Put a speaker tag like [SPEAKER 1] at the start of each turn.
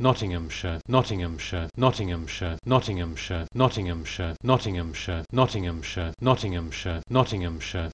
[SPEAKER 1] Nottinghamshire, Nottinghamshire, Nottinghamshire, Nottinghamshire, Nottinghamshire, Nottinghamshire, Nottinghamshire, Nottinghamshire, Nottinghamshire, Nottinghamshire,